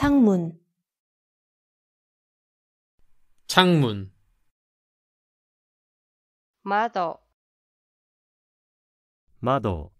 창문 창문 마도 마도